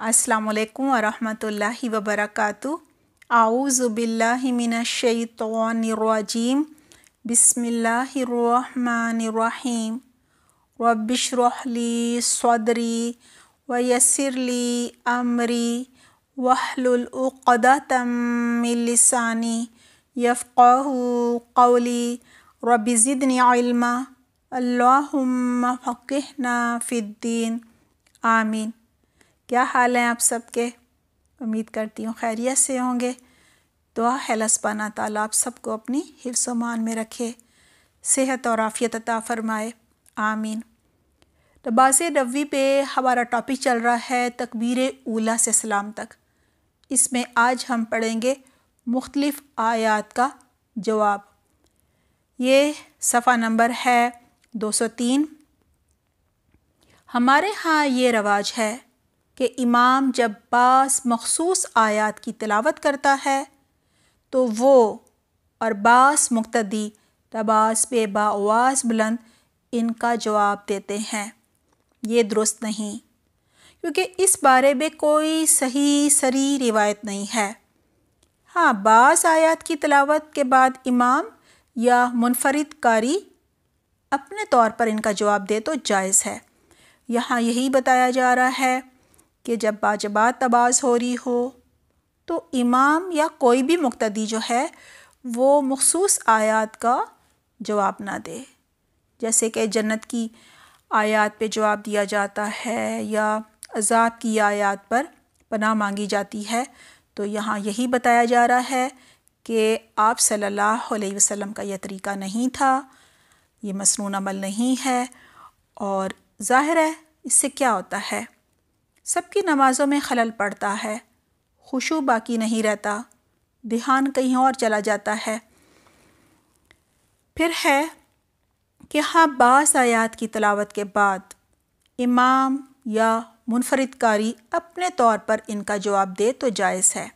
السلام عليكم ورحمة الله وبركاته أعوذ بالله من الشيطان الرجيم بسم الله الرحمن الرحيم رب اشرح لي صدري ويسر لي أمري واحلل عقدة من لساني يفقه قولي رب زدني علما اللهم فقهنا في الدين آمين क्या हाल हैं आप सबके उम्मीद करती हूँ खैरियत से होंगे दुआ है लसबाना ताला आप सबको अपनी हिफ्समान में रखे सेहत और आफियत अता फ़रमाए आमीन रबास तो नबी पे हमारा टॉपिक चल रहा है तकबीर उला से सलाम तक इसमें आज हम पढ़ेंगे मुख्तलिफ़ आयात का जवाब ये सफ़ा नंबर है 203 हमारे यहाँ ये रवाज है कि इमाम जब बास मखसूस आयात की तलावत करता है तो वो और बास मुक्तदी तबास बेबावास बुलंद इनका जवाब देते हैं ये दुरुस्त नहीं क्योंकि इस बारे में कोई सही सरी रिवायत नहीं है हाँ बास आयात की तलावत के बाद इमाम या मुनफरद कारी अपने तौर पर इनका जवाब दे तो जायज़ है यहाँ यही बताया जा रहा है कि जब बाजबात तबाज़ हो रही हो तो इमाम या कोई भी मुक्तदी जो है वो मखसूस आयात का जवाब ना दे जैसे कि जन्नत की आयात पे जवाब दिया जाता है या अजाब की आयात पर पनाह मांगी जाती है तो यहाँ यही बताया जा रहा है कि आप सल्लल्लाहु अलैहि वसल्लम का यह तरीका नहीं था ये मसनून अमल नहीं है और ज़ाहिर है इससे क्या होता है सबकी नमाज़ों में खलल पड़ता है खुशु बाकी नहीं रहता ध्यान कहीं और चला जाता है फिर है कि हाँ बास आयात की तलावत के बाद इमाम या मुनफरदकारी अपने तौर पर इनका जवाब दे तो जायज़ है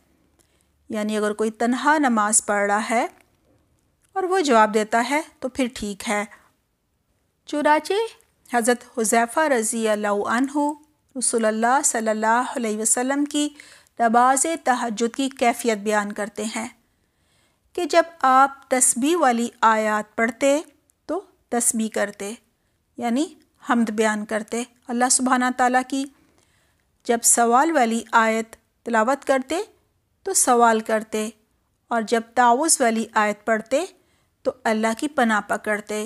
यानी अगर कोई तनहा नमाज पढ़ रहा है और वो जवाब देता है तो फिर ठीक है चुराचे हज़रत हुजैफ़ा रज़ी अल्लाह रसोल्ला सल्ला वसम की नबाज़ तहजद की कैफियत बयान करते हैं कि जब आप तस्बी वाली आयात पढ़ते तो तस्बी करते यानी हमद बयान करते अल्लाह सुबहाना ताली की जब सवाल वाली आयत तलावत करते तो सवाल करते और जब ताउज़ वाली आयत पढ़ते तो अल्लाह की पना पकड़ते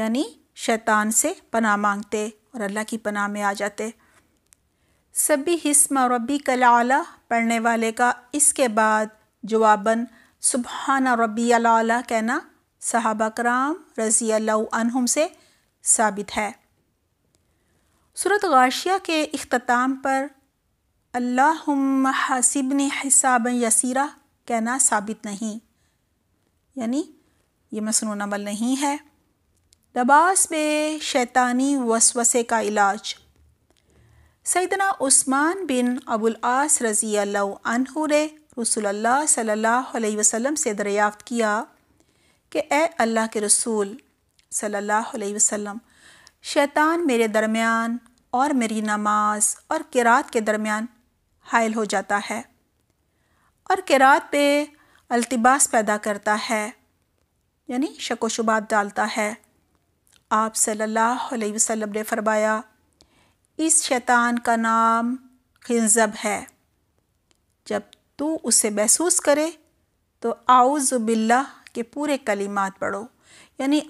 यानी शैतान से पना मांगते और अल्लाह की पनाह में आ जाते सभी हिस्म रबी आला पढ़ने वाले का इसके बाद जवाबन सुबहाना रबी अला कहना सहाबा कराम रज़ी अल्लाम से साबित है सूरत गाशिया के अख्ताम पर अल्लाबन हिसाब यसीरा कहना साबित नहीं यानी ये मसनून अमल नहीं है लबास में शैतानी वसवसे का इलाज सैदना उस्मान बिन अबुल आस रज़ी अल्लाहरे ने रसूल सल्लल्लाहु अलैहि वसल्लम से दरियाफ़्त किया कि ए अल्लाह के रसूल सल्लल्लाहु अलैहि वसल्लम शैतान मेरे दरमियान और मेरी नमाज और किरात के दरमियान हायल हो जाता है और किरात पे अल्तिबास पैदा करता है यानी शको शुबात डालता है आप सल्लल्लाहु अलैहि वसल्लम ने फरमाया इस शैतान का नाम खिजब है जब तू उसे महसूस करे तो बिल्ला के पूरे कलिमात पढ़ो यानी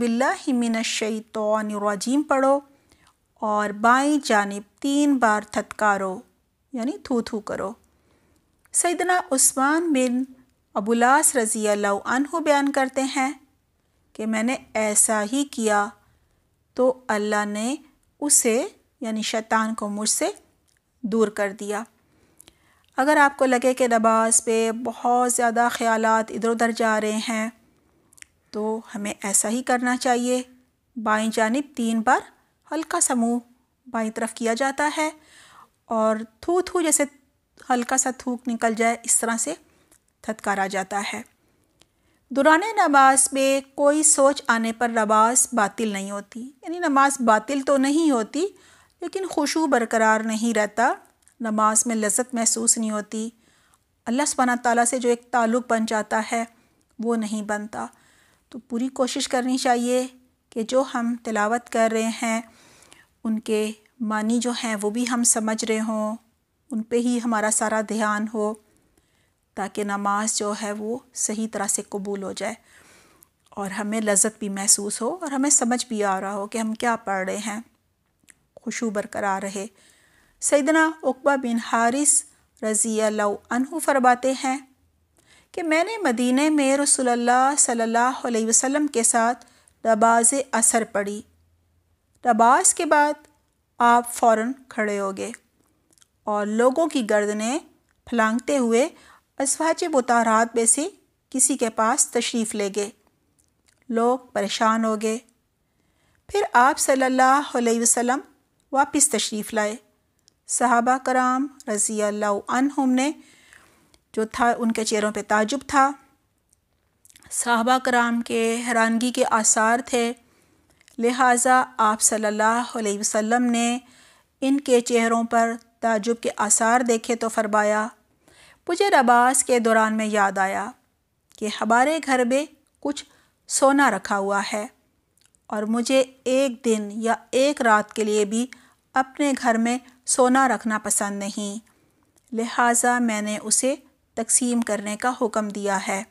बिल्ला ही मिन शैतौनरजीम पढ़ो और बाई जानब तीन बार थतकारो यानी थू थू करो सैदना उस्मान बिन अबुलास रज़ी अल्लाह बयान करते हैं कि मैंने ऐसा ही किया तो अल्लाह ने उसे यानी शैतान को मुझसे दूर कर दिया अगर आपको लगे कि नमाज पे बहुत ज़्यादा ख्याल इधर उधर जा रहे हैं तो हमें ऐसा ही करना चाहिए बाएं जानब तीन बार हल्का सा मुँह बाई तरफ किया जाता है और थू थू जैसे हल्का सा थूक निकल जाए इस तरह से थतकारा जाता है दुरान नमाज में कोई सोच आने पर नमाज बातिल नहीं होती यानी नमाज बातिल तो नहीं होती लेकिन खुशबू बरकरार नहीं रहता नमाज में लज्जत महसूस नहीं होती अल्लाह सुबहाना ताली से जो एक ताल्लुक़ बन जाता है वो नहीं बनता तो पूरी कोशिश करनी चाहिए कि जो हम तिलावत कर रहे हैं उनके मानी जो हैं वो भी हम समझ रहे हों उन पे ही हमारा सारा ध्यान हो ताकि नमाज जो है वो सही तरह से कबूल हो जाए और हमें लज्जत भी महसूस हो और हमें समझ भी आ रहा हो कि हम क्या पढ़ रहे हैं खुशू बरकरार रहे सैदना उकबा बिन हारिस रज़ी अनहु फरमाते हैं कि मैंने मदीने में रसोल्ला सल्लल्लाहु वसम के साथ दबाज़ असर पढ़ी नमाज के बाद आप फ़ौर खड़े हो गए और लोगों की गर्दनें फलांगते हुए असवाज मुतारात में से किसी के पास तशरीफ़ ले गए लोग परेशान हो गए फिर आप सल्लल्लाहु अलैहि वसल्लम वापस तशरीफ़ लाए सहाबा कराम रज़ी अल्लाम ने जो था उनके चेहरों पे ताजुब था साहबा कराम के हैरानगी के आसार थे लिहाजा आप सल्लल्लाहु अलैहि वसल्लम ने इनके चेहरों पर ताजुब के आसार देखे तो फरमाया मुझे रबास के दौरान में याद आया कि हमारे घर में कुछ सोना रखा हुआ है और मुझे एक दिन या एक रात के लिए भी अपने घर में सोना रखना पसंद नहीं लिहाजा मैंने उसे तकसीम करने का हुक्म दिया है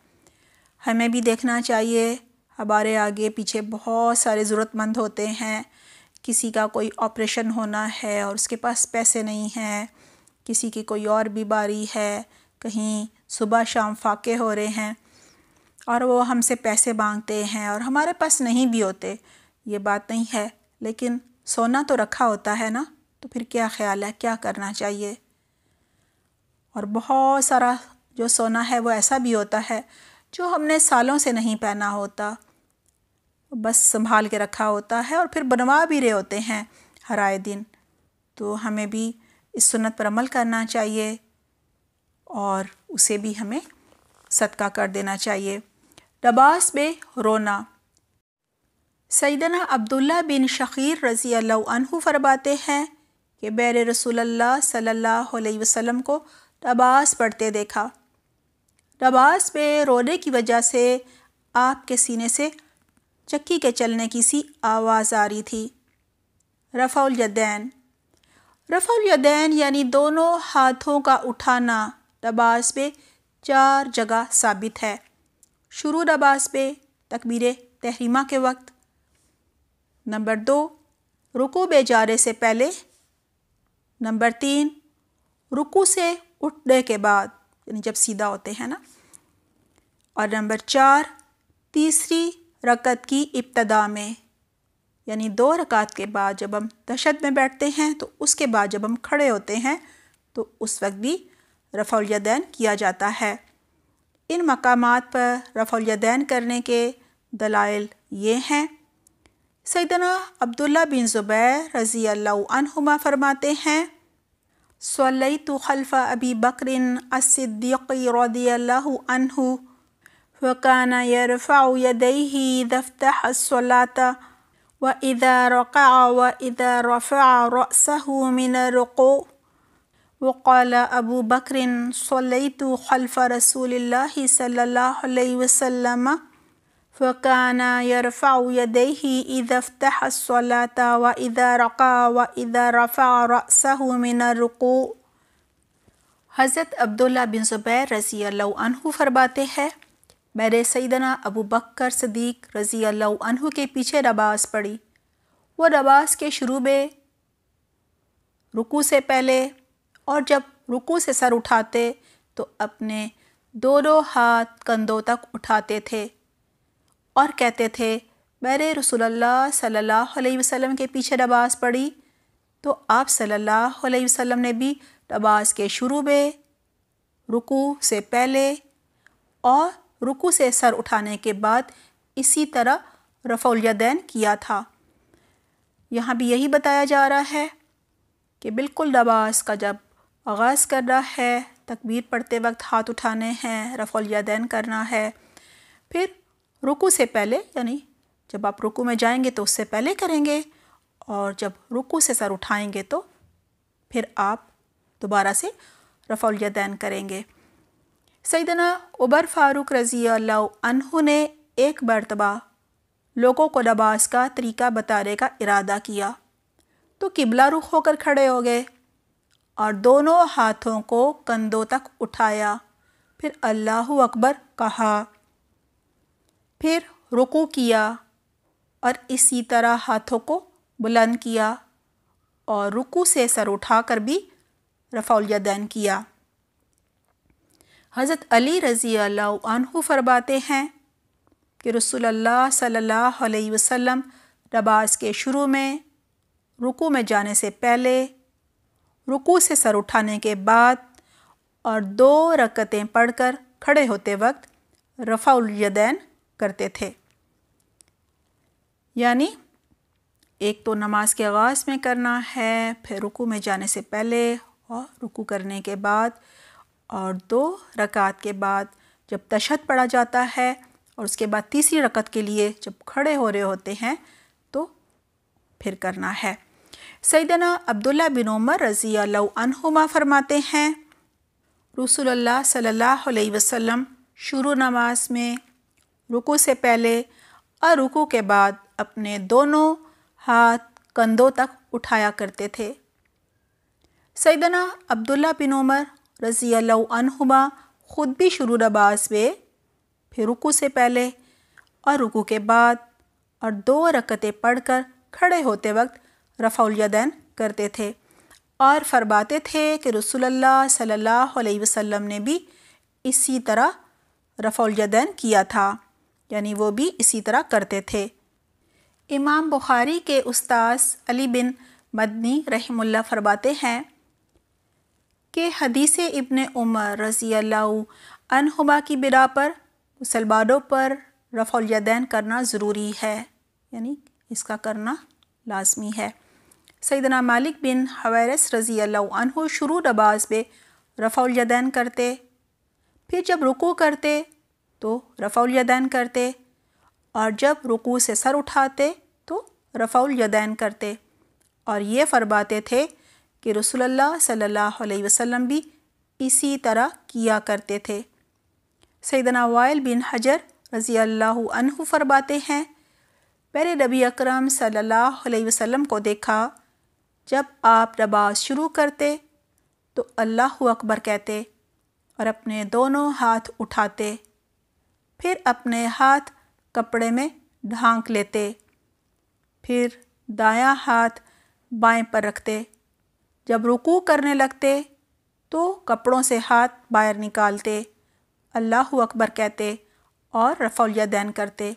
हमें भी देखना चाहिए हमारे आगे पीछे बहुत सारे ज़रूरतमंद होते हैं किसी का कोई ऑपरेशन होना है और उसके पास पैसे नहीं हैं किसी की कोई और बीमारी है कहीं सुबह शाम फाके हो रहे हैं और वो हमसे पैसे मांगते हैं और हमारे पास नहीं भी होते ये बात नहीं है लेकिन सोना तो रखा होता है ना तो फिर क्या ख्याल है क्या करना चाहिए और बहुत सारा जो सोना है वो ऐसा भी होता है जो हमने सालों से नहीं पहना होता बस संभाल के रखा होता है और फिर बनवा भी रहे होते हैं हर आए दिन तो हमें भी इस सुन्नत पर अमल करना चाहिए और उसे भी हमें सदका कर देना चाहिए लबास में रोना सैदना अब्दुल्ला बिन शखीर रज़ी अल्लाह फरमाते हैं कि बैर रसूलुल्लाह सल्लल्लाहु अलैहि वसल्लम को रबास पढ़ते देखा रबास पे रोने की वजह से आपके सीने से चक्की के चलने की सी आवाज़ आ रही थी रफ़ाउलयदैन रफ़ाउलयदैन यानी दोनों हाथों का उठाना रबास पे चार जगह साबित है शुरू रबास पे तकबीर तहरीमा के वक्त नंबर दो रुकू बेजारे से पहले नंबर तीन रुकू से उठने के बाद यानी जब सीधा होते हैं ना और नंबर चार तीसरी रकत की इब्तदा में यानी दो रकात के बाद जब हम दहशत में बैठते हैं तो उसके बाद जब हम खड़े होते हैं तो उस वक्त भी रफ़ौलयदैन किया जाता है इन मकामात पर रफ़ौलयदैन करने के दलाइल ये हैं سيدنا عبد الله بن زبير رضي الله عنهما فرماتے ہیں صلیت خلف ابي بكر الصديق رضي الله عنه وكان يرفع يديه إذا افتح الصلاة وإذا ركع وإذا رفع رأسه من الرقوع وقال أبو بكر صليت خلف رسول الله صلى الله عليه وسلم वकान यरफ़ा यदैहि इद अफ्तह सलाता व इद रक़ा व इद रफ़ा रसहु मिन रुको हज़रत अब्दुल्ला बिन ज़ुबैर रज़ी अल्लाह फरमाते हैं मेरे सैदना अबू बकर सदीक रज़ी अल्लाह के पीछे नमाज पढ़ी वो नमाज के शुरू में रुकू से पहले और जब रुकू से सर उठाते तो अपने दोनों हाथ कंधों तक उठाते थे और कहते थे मेरे रसोल्ला सल्ला वसम के पीछे नबाज पढ़ी तो आप सल्लल्लाहु अलैहि वसल्लम ने भी नबाज के शुरू में रुकू से पहले और रुकू से सर उठाने के बाद इसी तरह दैन किया था यहाँ भी यही बताया जा रहा है कि बिल्कुल नबाज का जब आगाज़ करना है तकबीर पढ़ते वक्त हाथ उठाने हैं रफ़ुलयदैन करना है फिर रुकू से पहले यानी जब आप रुकू में जाएंगे तो उससे पहले करेंगे और जब रुकू से सर उठाएंगे तो फिर आप दोबारा से रफ़ल यदैन करेंगे सैदना उबर फारूक रज़ी अनहु ने एक मरतबा लोगों को नमाज का तरीका बताने का इरादा किया तो किबला रुख होकर खड़े हो गए और दोनों हाथों को कंधों तक उठाया फिर अल्लाह अकबर कहा फिर रुकू किया और इसी तरह हाथों को बुलंद किया और रुकू से सर उठाकर भी रफ़ाउलयदैन किया हज़रत अली रज़ी अल्लाह फरमाते हैं कि रसोल्ला सल्लल्लाहु अलैहि वसल्लम नमाज के शुरू में रुकू में जाने से पहले रुकू से सर उठाने के बाद और दो रकतें पढ़कर खड़े होते वक्त रफ़ाउलयदैन करते थे यानी एक तो नमाज के आगाज़ में करना है फिर रुकू में जाने से पहले और रुकू करने के बाद और दो रकात के बाद जब तशद पढ़ा जाता है और उसके बाद तीसरी रकत के लिए जब खड़े हो रहे होते हैं तो फिर करना है सैदना अब्दुल्ला बिन उमर रज़ी अनहुमा फरमाते हैं रसूलुल्लाह सल्लल्लाहु अलैहि वसल्लम शुरू नमाज में रुकू से पहले और रुकू के बाद अपने दोनों हाथ कंधों तक उठाया करते थे सैदना अब्दुल्ला बिन उमर रज़ी अल्लाहुमा ख़ुद भी शुरू नबाज में फिर रुकू से पहले और रुकू के बाद और दो रकतें पढ़कर खड़े होते वक्त रफ़ाउलयदैन करते थे और फरमाते थे कि रसोल्ला सल्लल्लाहु अलैहि वसल्लम ने भी इसी तरह रफ़ाउलयदैन किया था यानी वो भी इसी तरह करते थे इमाम बुखारी के उस्तास अली बिन मदनी रहमुल्ला फरमाते हैं कि हदीस इबन उमर रज़ी अल्लाबा की बिना पर मुसलमानों पर रफ़लयदैन करना ज़रूरी है यानी इसका करना लाजमी है सैदना मालिक बिन हवैरस रज़ी अल्लाह शुरू नबाज़ में रफ़लयदैन करते फिर जब रुकू करते तो रफ़ाउल यदैन करते और जब रुकू से सर उठाते तो रफ़ाउल यदैन करते और ये फरमाते थे कि रसोल्ला सल्लल्लाहु अलैहि वसल्लम भी इसी तरह किया करते थे सैदना वायल बिन हजर रज़ी अल्लाह अनहु फरमाते हैं मैंने नबी अकरम सल्लल्लाहु अलैहि वसल्लम को देखा जब आप नमाज शुरू करते तो अल्लाह अकबर कहते और अपने दोनों हाथ उठाते फिर अपने हाथ कपड़े में ढांक लेते फिर दायां हाथ बाएं पर रखते जब रुकू करने लगते तो कपड़ों से हाथ बाहर निकालते अल्लाह अकबर कहते और दैन करते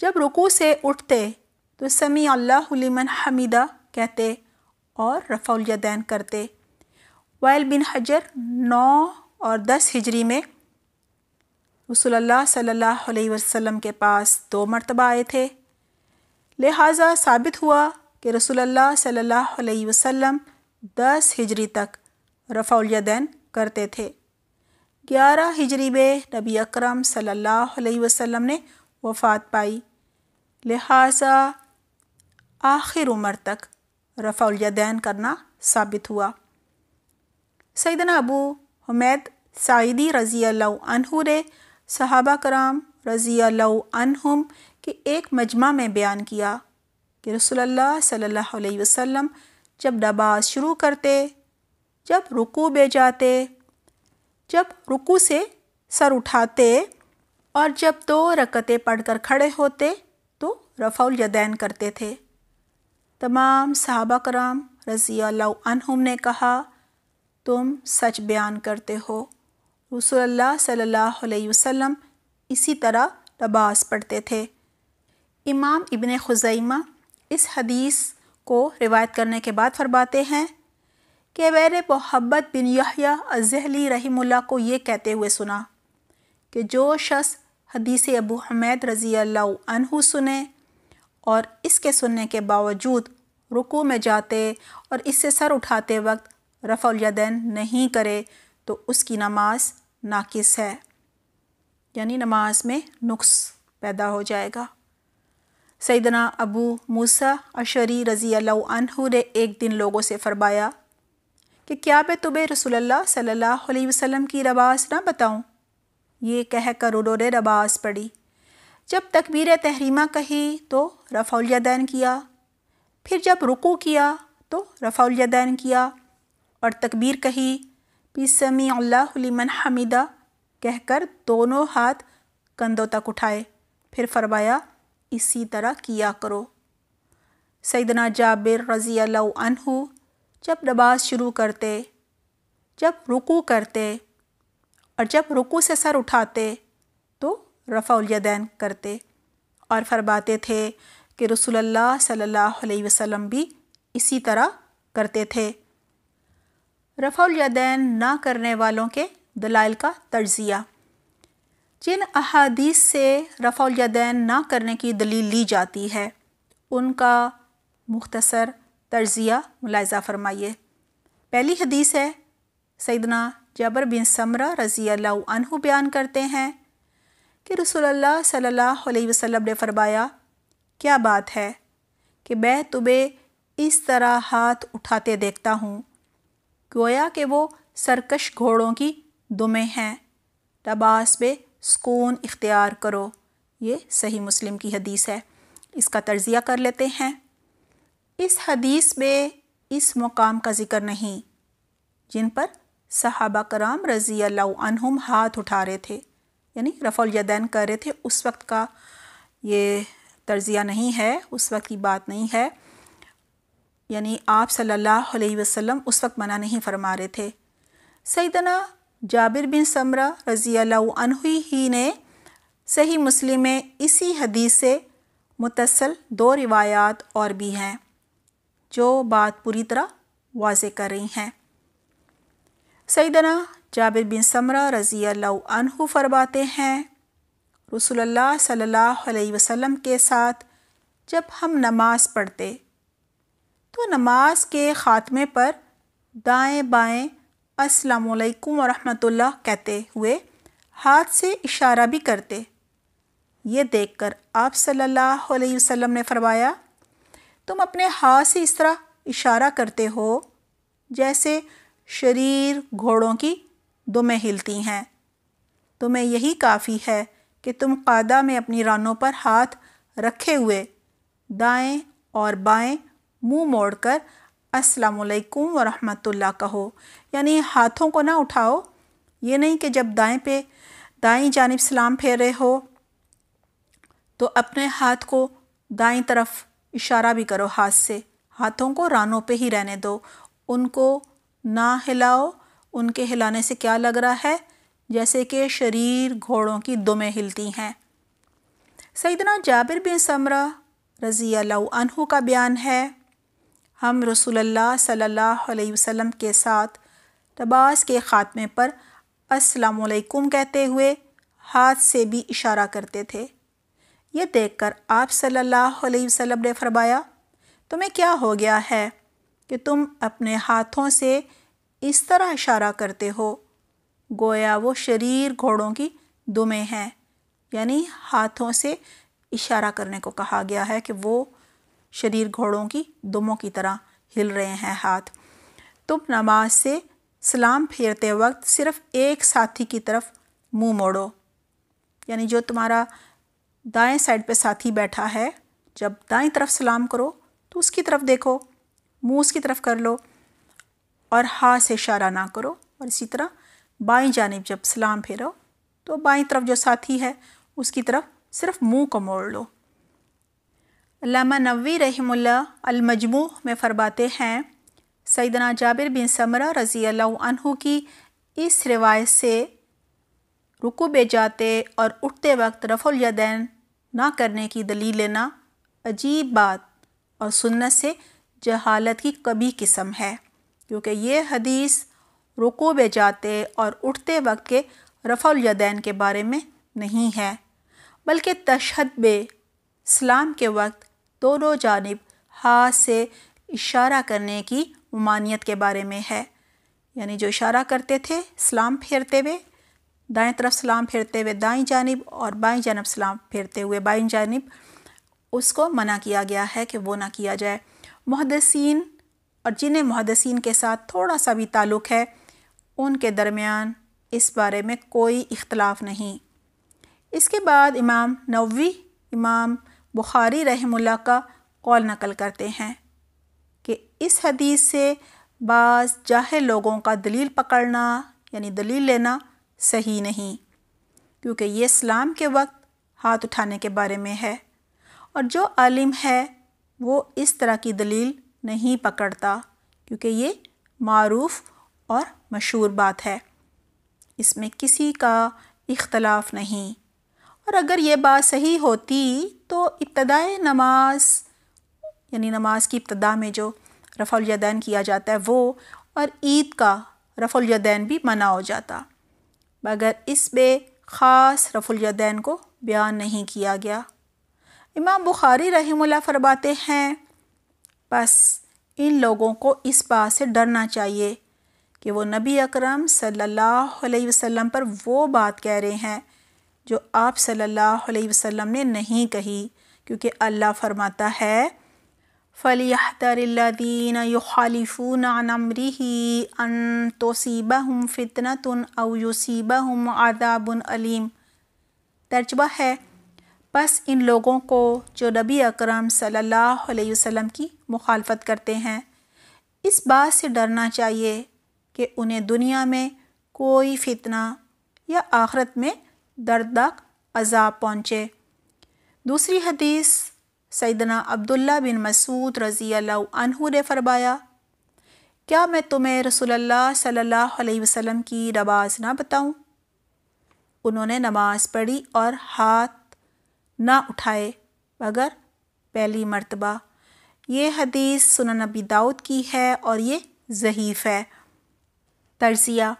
जब रुकू से उठते तो समी अल्लाह हमीदा कहते और दैन करते वाइल बिन हजर नौ और दस हिजरी में रसोल्ला सल्ला वसम के पास दो मरतबा आए थे लिहाजा साबित हुआ कि रसोल्ला सल्ला वसम दस हिजरी तक रफ़ालदैन करते थे ग्यारह हिजरी में नबी अक्रम सल्ला वसम ने वफ़ात पाई लिहाजा आखिर उम्र तक रफ़ालदैन करना साबित हुआ सैदना अबू हमैद साइदी रज़ी अल्लाह ने सहाबा कराम रज़ी हम के एक मजमा में बयान किया कि रसोल्ला सल्लल्लाहु जब नबाज शुरू करते जब रुकू बे जाते जब रुकू से सर उठाते और जब दो रकतें पढ़कर खड़े होते तो रफ़ाउल यदैन करते थे तमाम सहाबा कराम रज़ी अल्लाम ने कहा तुम सच बयान करते हो रसोल्ला सल्लल्लाहु अलैहि वसल्लम इसी तरह लबास पढ़ते थे इमाम इबन खुजैमा इस हदीस को रिवायत करने के बाद फरमाते हैं कि मैंने मोहब्बत बिन यहिया अजहली रहीमुल्ला को ये कहते हुए सुना कि जो शख्स हदीस अबू हमैद रज़ी सुने और इसके सुनने के बावजूद रुकू में जाते और इससे सर उठाते वक्त यदैन नहीं करे तो उसकी नमाज नाकिस है यानी नमाज में नुक्स पैदा हो जाएगा सैदना अबू मूसा अशरी रज़ी अल्लाह ने एक दिन लोगों से फरमाया कि क्या मैं तुम्हें रसोल्ला सल्ला वसम की रबास ना बताऊँ ये कह कर उन्होंने रबास पढ़ी जब तकबीर तहरीमा कही तो रफ़ाउलदैन किया फिर जब रुकू किया तो रफ़ाउलदैन किया और तकबीर कही बिसमी अल्लाह लिमन हमिदा कहकर दोनों हाथ कंधों तक उठाए फिर फरमाया इसी तरह किया करो सैदना जाबिर रज़ी अल्लाहु जब नमाज शुरू करते जब रुकू करते और जब रुकू से सर उठाते तो रफ़ाउलयदैन करते और फरमाते थे कि रसूलुल्लाह सल्लल्लाहु अलैहि वसल्लम भी इसी तरह करते थे रफ़ल यदैन ना करने वालों के दलाइल का तजिया जिन अहादीस से रफ़ल यदैन ना करने की दलील ली जाती है उनका मुख्तसर तजिया मुलायजा फरमाइए पहली हदीस है सैदना जबर बिन समरा रज़ी अल्लाह बयान करते हैं कि रसोल्ला सल्लल्लाहु अलैहि वसल्लम ने फरमाया क्या बात है कि मैं तुम्हें इस तरह हाथ उठाते देखता हूँ गोया कि वो सरकश घोड़ों की दुमे हैं लबास पे सुकून इख्तियार करो ये सही मुस्लिम की हदीस है इसका तर्जिया कर लेते हैं इस हदीस में इस मुकाम का ज़िक्र नहीं जिन पर सहाबा कराम रज़ी अल्लाम हाथ उठा रहे थे यानी यदैन कर रहे थे उस वक्त का ये तर्जिया नहीं है उस वक्त की बात नहीं है यानी आप सल्लल्लाहु अलैहि वसल्लम उस वक्त मना नहीं फरमा रहे थे सईदना जाबिर बिन समरा रज़ी अनहुई ही ने सही मुस्लिम में इसी हदीस से मुतसल दो रिवायात और भी हैं जो बात पूरी तरह वाज कर रही हैं सईदना जाबिर बिन समरा रज़ी अनहु फरमाते हैं रसोल्ला सल्लल्लाहु अलैहि वसल्लम के साथ जब हम नमाज़ पढ़ते तो नमाज के ख़ात्मे पर दाएं बाएं असलकुम वरहमतुल्लाह कहते हुए हाथ से इशारा भी करते ये देखकर आप सल्लल्लाहु अलैहि वसल्लम ने फरमाया तुम अपने हाथ से इस तरह इशारा करते हो जैसे शरीर घोड़ों की दुमें हिलती हैं तुम्हें यही काफ़ी है कि तुम कादा में अपनी रानों पर हाथ रखे हुए दाएं और बाएं मुंह मोड़कर असलकुम रहमतुल्लाह कहो यानी हाथों को ना उठाओ ये नहीं कि जब दाएं पे दाएं जानब सलाम फेरे हो तो अपने हाथ को दाएं तरफ इशारा भी करो हाथ से हाथों को रानों पे ही रहने दो उनको ना हिलाओ उनके हिलाने से क्या लग रहा है जैसे कि शरीर घोड़ों की दुमें हिलती हैं सईदना जाबिर बिन समरा रज़ी अल्लाह का बयान है हम रसूलुल्लाह सल्लल्लाहु अलैहि वसल्लम के साथ तबास के ख़ात्मे पर असलकुम कहते हुए हाथ से भी इशारा करते थे ये देखकर आप सल्लल्लाहु अलैहि वसल्लम ने फरमाया तुम्हें क्या हो गया है कि तुम अपने हाथों से इस तरह इशारा करते हो गोया वो शरीर घोड़ों की दुमे हैं यानी हाथों से इशारा करने को कहा गया है कि वो शरीर घोड़ों की दुमों की तरह हिल रहे हैं हाथ तुम नमाज से सलाम फेरते वक्त सिर्फ एक साथी की तरफ मुंह मोड़ो यानी जो तुम्हारा दाएं साइड पे साथी बैठा है जब दाएं तरफ सलाम करो तो उसकी तरफ देखो मुंह उसकी तरफ कर लो और हाथ से इशारा ना करो और इसी तरह बाई जानब जब सलाम फेरो तो बाई तरफ जो साथी है उसकी तरफ सिर्फ मुंह को मोड़ लो लामा नवी रहमुल्ला अलमजमू में फरमाते हैं सैदना जाबिर बिन समरा रज़ी अल्लाह की इस रिवायत से रुकू जाते और उठते वक्त रफ़ुल यदैन ना करने की दलील लेना अजीब बात और सुन्नत से जहालत की कभी किस्म है क्योंकि ये हदीस बे जाते और उठते वक्त के रफ़ुल यदैन के बारे में नहीं है बल्कि तशहद बे इस्लाम के वक्त दोनों जानब हाथ से इशारा करने की ममानियत के बारे में है यानी जो इशारा करते थे सलाम फेरते हुए दाएं तरफ सलाम फेरते हुए दाएं जानब और बाएं जानब सलाम फेरते हुए बाएं जानब उसको मना किया गया है कि वो ना किया जाए मुहदसिन और जिन्हें मुहदसिन के साथ थोड़ा सा भी ताल्लुक़ है उनके दरमियान इस बारे में कोई इख्तलाफ नहीं इसके बाद इमाम नवी इमाम बुखारी रहमुल्ला का कौल नकल करते हैं कि इस हदीस से बाज़ जाहिल लोगों का दलील पकड़ना यानी दलील लेना सही नहीं क्योंकि ये इस्लाम के वक्त हाथ उठाने के बारे में है और जो आलिम है वो इस तरह की दलील नहीं पकड़ता क्योंकि ये मरूफ़ और मशहूर बात है इसमें किसी का इख्तलाफ नहीं और अगर ये बात सही होती तो इब्तदाई नमाज यानी नमाज की इब्तदा में जो रफ़ुलजदैन किया जाता है वो और ईद का रफ़ुलजदैन भी मना हो जाता मगर इस बे ख़ास रफ़ुलजदैन को बयान नहीं किया गया इमाम बुखारी रही फरमाते हैं बस इन लोगों को इस बात से डरना चाहिए कि वो नबी अकरम सल्लल्लाहु अलैहि वसल्लम पर वो बात कह रहे हैं जो आप सल्लल्लाहु अलैहि वसल्लम ने नहीं कही क्योंकि अल्लाह फरमाता है फ़लियातरदीन युखालिफून अनमरी अन तोसीबा हम फितना तुन हम आदाबन अलीम तर्जबा है बस इन लोगों को जो नबी अकरम सल्लल्लाहु अलैहि वसल्लम की मुखालफत करते हैं इस बात से डरना चाहिए कि उन्हें दुनिया में कोई फितना या आखरत में दर्दनाक अजाब पहुँचे दूसरी हदीस सैदना अब्दुल्ला बिन मसूद रज़ी अल्लाह ने फरमाया क्या मैं तुम्हें रसोल्ला सल्लल्लाहु अलैहि वसल्लम की नमाज ना बताऊं? उन्होंने नमाज पढ़ी और हाथ ना उठाए मगर पहली मरतबा ये हदीस सुनन नबी दाऊद की है और ये ज़हीफ़ है तर्जिया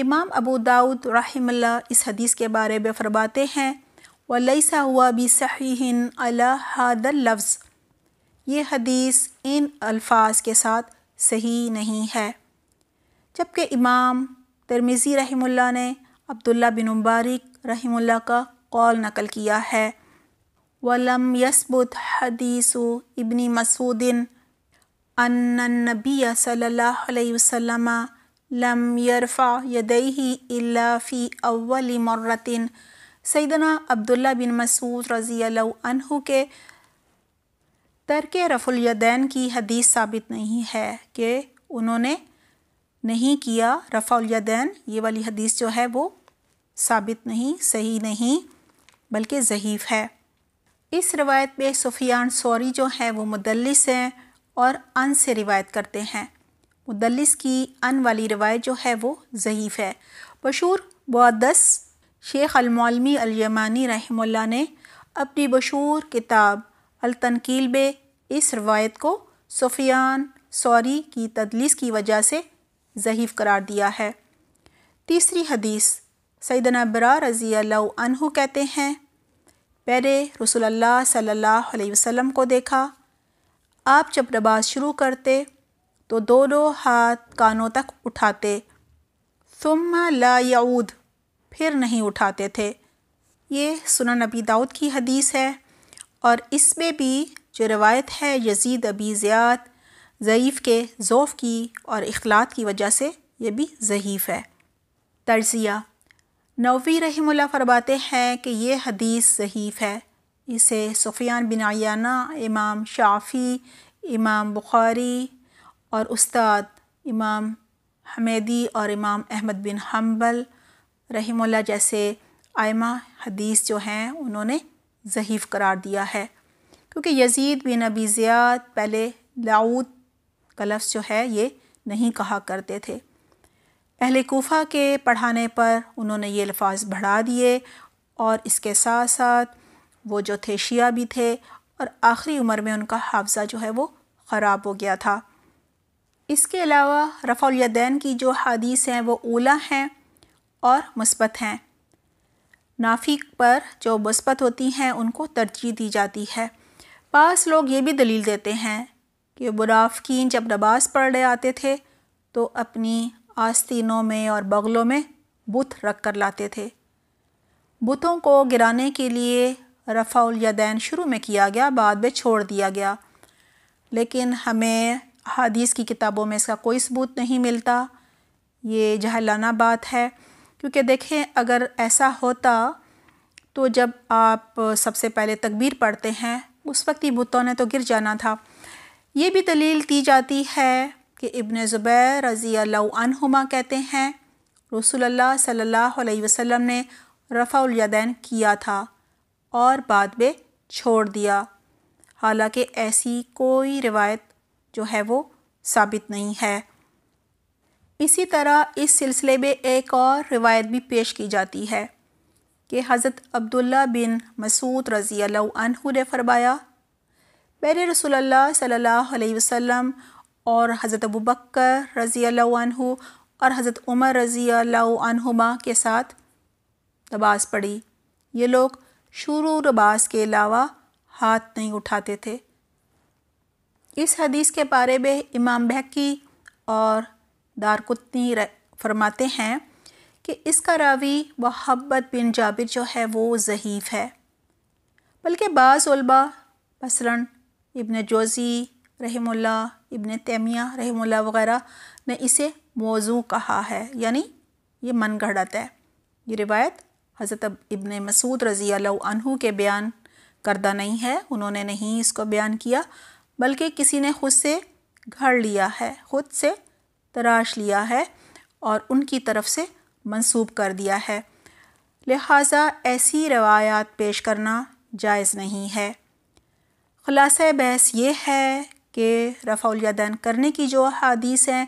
इमाम अबू दाऊद रहमल्ला इस हदीस के बारे में फरमाते हैं सा हुआ भी सहीन अलाद लफ्ज़ ये हदीस इन अल्फाज के साथ सही नहीं है जबकि इमाम तरमिज़ी रहमुल्ला ने अब्दुल्ला बिन मुबारक रहमुल्ला का कौल नकल किया है वलम यसबुत हदीस इबनी मसूदिन नबी सल्लल्लाहु अलैहि वसल्लम लम यरफ़ा यदई इल्ला फ़ी अव्वल मर्रतिन सैदना अब्दुल्ला बिन मसूद रज़ी अनहु के तर्क रफ़ुलयदैन की हदीस साबित नहीं है कि उन्होंने नहीं किया रफ़ालयदैन ये वाली हदीस जो है वो साबित नहीं सही नहीं बल्कि ज़हीफ़ है इस रिवायत में सुफियान सौरी जो हैं वो मुदलिस हैं और अन से रिवायत करते हैं मुदलिस की अन वाली रवायत जो है वो ज़यीफ़ है मशहूर बदस शेख अलमौलमी अलयमानी रहमुल्ला ने अपनी मशहूर किताब अलतनकील में इस रवायत को सफियान सौरी की तदलीस की वजह से ज़यीफ़ करार दिया है तीसरी हदीस सैदना बरा रज़ी अल्लाह कहते हैं पहले रसोल्ला सल्ला वसम को देखा आप जब नबाज़ शुरू करते तो दोनों हाथ कानों तक उठाते सुम्मा ला याऊद फिर नहीं उठाते थे ये सुन नबी दाऊद की हदीस है और इसमें भी जो रवायत है यजीद अबी ज़ियात ज़यीफ़ के ज़ोफ़ की और अखलात की वजह से ये भी ज़यीफ़ है तर्जिया नवी रही फरमाते हैं कि ये हदीस ज़यीफ़ है इसे सुफियान बिन इमाम शाफ़ी इमाम बुखारी और उस्ताद इमाम हमेदी और इमाम अहमद बिन हम्बल रहीमल्ला जैसे आयमा हदीस जो हैं उन्होंने ज़हीफ़ करार दिया है क्योंकि यजीद बिन अबी ज़ियाद पहले लाऊद का लफ्ज़ जो है ये नहीं कहा करते थे अहल कोफ़ा के पढ़ाने पर उन्होंने ये अल्फाज बढ़ा दिए और इसके साथ साथ वो जो थे शिया भी थे और आखिरी उम्र में उनका हाफजा जो है वो ख़राब हो गया था इसके अलावा रफ़ालदैन की जो हदीस हैं वो ओला हैं और मस्बत हैं नाफिक पर जो मस्बत होती हैं उनको तरजीह दी जाती है पास लोग ये भी दलील देते हैं कि मुनाफिकीन जब नमाज पढ़ रहे आते थे तो अपनी आस्तीनों में और बगलों में बुत रख कर लाते थे बुतों को गिराने के लिए रफ़ालदैन शुरू में किया गया बाद में छोड़ दिया गया लेकिन हमें हदीस की किताबों में इसका कोई सबूत नहीं मिलता ये जहलाना बात है क्योंकि देखें अगर ऐसा होता तो जब आप सबसे पहले तकबीर पढ़ते हैं उस वक्त ही बुतों ने तो गिर जाना था ये भी दलील दी जाती है कि इबन ज़ुबैर रज़ी अल्लाहुमा कहते हैं रसूलुल्लाह सल्लल्लाहु अलैहि वसल्लम ने रफ़ाउलदैन किया था और बाद में छोड़ दिया हालांकि ऐसी कोई रिवायत जो है वो साबित नहीं है इसी तरह इस सिलसिले में एक और रिवायत भी पेश की जाती है कि हज़रत अब्दुल्ला बिन मसूद रज़ी अल्लाह ने फरमाया मेरे रसोल्ला सल्लल्लाहु अलैहि वसल्लम और हज़रत अबू बकर रज़ी अनहु और हज़रत उमर रज़ी अनहुमा के साथ नमाज़ पढ़ी ये लोग शुरू नमाज के अलावा हाथ नहीं उठाते थे इस हदीस के बारे में इमाम बहकी और दारकुतनी फरमाते हैं कि इसका रावी मोहब्बत बिन जाबिर जो है वो ज़हीफ़ है बल्कि बाज़लबा मसला इबन जोज़ी रहमुल्ला इबन तैमिया रहमुल्ला वगैरह ने इसे मौजू कहा है यानी ये मन गढ़त है ये रिवायत हज़रत इबन मसूद रज़ी अलहू के बयान करदा नहीं है उन्होंने नहीं इसको बयान किया बल्कि किसी ने खुद से घर लिया है खुद से तराश लिया है और उनकी तरफ से मंसूब कर दिया है लिहाजा ऐसी रवायात पेश करना जायज़ नहीं है ख़लास बहस ये है कि रफ़ाउलदैन करने की जो अदीस हैं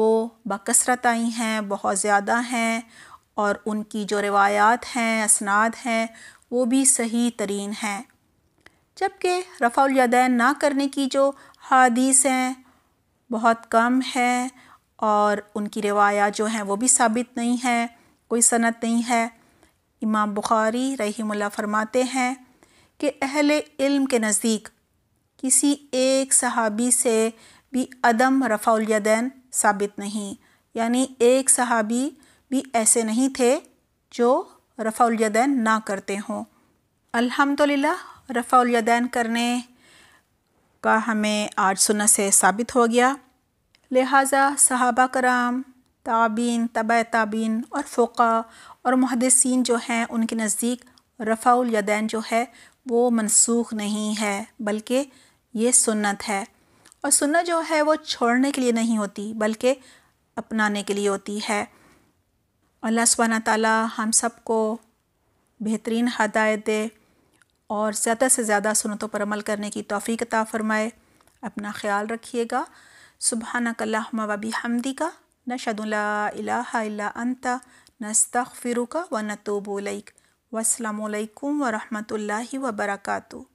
वो बकसरत आई हैं बहुत ज़्यादा हैं और उनकी जो रिवायात हैं असनाद हैं वो भी सही तरीन हैं जबकि रफ़ाउल ना करने की जो हादीस हैं बहुत कम है और उनकी रिवायात जो हैं वो भी साबित नहीं है कोई सनत नहीं है इमाम बुखारी रही फरमाते हैं कि अहल इल्म के नज़दीक किसी एक सहाबी से भी अदम रफ़ाउल साबित नहीं यानी एक सहाबी भी ऐसे नहीं थे जो रफ़ाउल ना करते हों अल्हम्दुलिल्लाह रफ़ादैन करने का हमें आज सुनने से साबित हो गया लिहाजा सहाबा कराम ताबीन तब ताबीन और फ़ोका और महदसिन जो हैं उनके नज़दीक रफ़ादैन जो है वो मनसूख नहीं है बल्कि ये सुन्नत है और सुन्नत जो है वो छोड़ने के लिए नहीं होती बल्कि अपनाने के लिए होती है अल्लाह सुबहाना ताली हम सबको बेहतरीन हदायत दे और ज़्यादा से ज़्यादा सुनतों पर अमल करने की तोफ़ी अता फ़रमाए अपना ख्याल रखिएगा सुबह कल्ला हमदी का नशदुल्ला अला अंता नस्तफ़िरुका व नतूबुलक वालकम वरहमल वबरकू